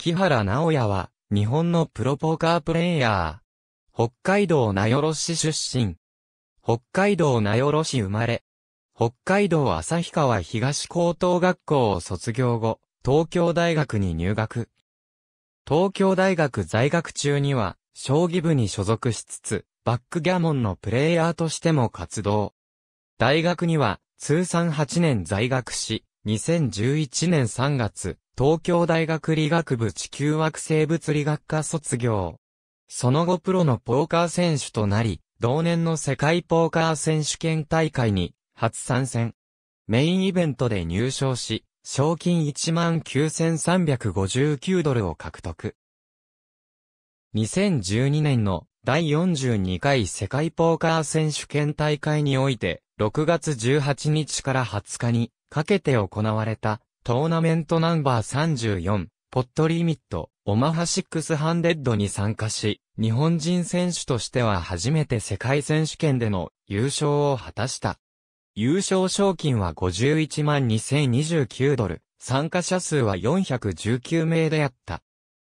木原直也は、日本のプロポーカープレイヤー。北海道名寄市出身。北海道名寄市生まれ。北海道旭川東高等学校を卒業後、東京大学に入学。東京大学在学中には、将棋部に所属しつつ、バックギャモンのプレイヤーとしても活動。大学には、通算8年在学し、2011年3月、東京大学理学部地球惑星物理学科卒業。その後プロのポーカー選手となり、同年の世界ポーカー選手権大会に初参戦。メインイベントで入賞し、賞金19,359ドルを獲得。2012年の第42回世界ポーカー選手権大会において、6月18日から20日にかけて行われたトーナメントナンバー34、ポットリミット、オマハシックスハンデッドに参加し、日本人選手としては初めて世界選手権での優勝を果たした。優勝賞金は51万2029ドル、参加者数は419名であった。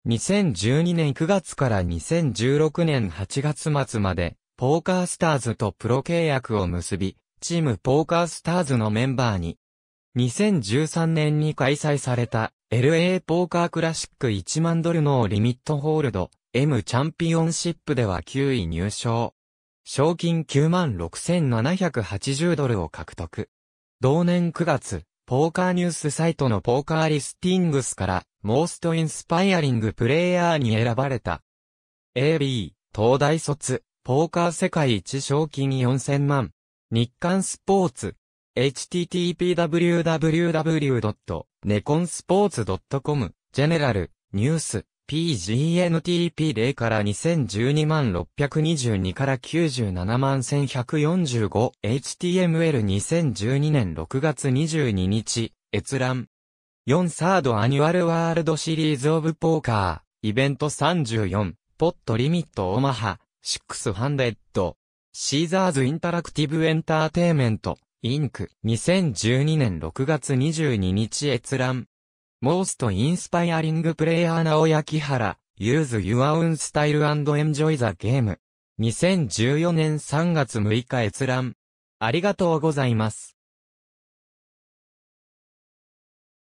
2012年9月から2016年8月末まで、ポーカースターズとプロ契約を結び、チームポーカースターズのメンバーに2013年に開催された LA ポーカークラシック1万ドルのリミットホールド M チャンピオンシップでは9位入賞。賞金96,780ドルを獲得。同年9月、ポーカーニュースサイトのポーカーリスティングスから、モーストインスパイアリングプレイヤーに選ばれた。AB、東大卒、ポーカー世界一賞金4000万。日刊スポーツ、http://www.neconsports.com、ジェネラル、ニュース、pgntp0 から2012万622から97万 1145html 2012年6月22日、閲覧。4サードアニュアルワールドシリーズオブポーカー、イベント34、ポットリミットオマハ、600、シーザーズインタラクティブエンターテイメント。インク、2012年6月22日閲覧。Most Inspiring Player 直屋木原、Use Your Own Style and Enjoy the Game。2014年3月6日閲覧。ありがとうございます。